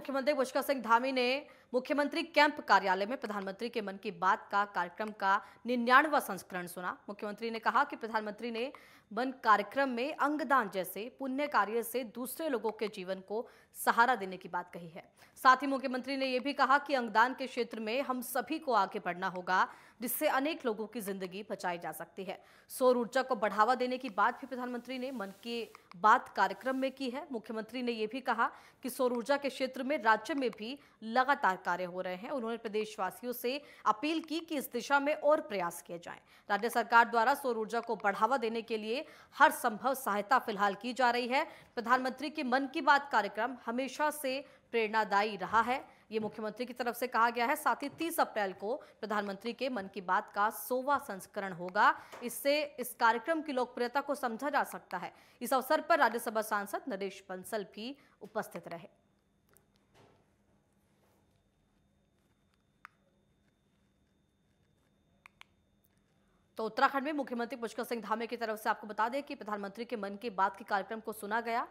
मुख्यमंत्री पुष्कर सिंह धामी ने मुख्यमंत्री कैंप कार्यालय में प्रधानमंत्री के मन की बात का कार्यक्रम का निन्यानवा संस्करण सुना मुख्यमंत्री ने कहा कि प्रधानमंत्री ने मन कार्यक्रम में अंगदान जैसे पुण्य कार्य से दूसरे लोगों के जीवन को सहारा देने की बात कही है साथ ही मुख्यमंत्री ने यह भी कहा कि अंगदान के क्षेत्र में हम सभी को आगे बढ़ना होगा जिससे अनेक लोगों की जिंदगी बचाई जा सकती है सौर ऊर्जा को बढ़ावा देने की बात भी प्रधानमंत्री ने मन की बात कार्यक्रम में की है मुख्यमंत्री ने यह भी कहा कि सौर ऊर्जा के क्षेत्र में राज्य में भी लगातार कार्य हो रहे हैं उन्होंने प्रदेशवासियों से अपील की कि इस दिशा में और प्रयास किए जाएं। राज्य सरकार द्वारा सौर ऊर्जा को बढ़ावा देने के लिए हर संभव सहायता फिलहाल की जा रही है प्रधानमंत्री के मन की बात कार्यक्रम हमेशा से प्रेरणादायी रहा है ये मुख्यमंत्री की तरफ से कहा गया है साथ ही 30 अप्रैल को प्रधानमंत्री के मन की बात का सोवा संस्करण होगा इससे इस कार्यक्रम की लोकप्रियता को समझा जा सकता है इस अवसर पर राज्यसभा सांसद नरेश बंसल भी उपस्थित रहे तो उत्तराखंड में मुख्यमंत्री पुष्कर सिंह धामे की तरफ से आपको बता दें कि प्रधानमंत्री के मन की बात के कार्यक्रम को सुना गया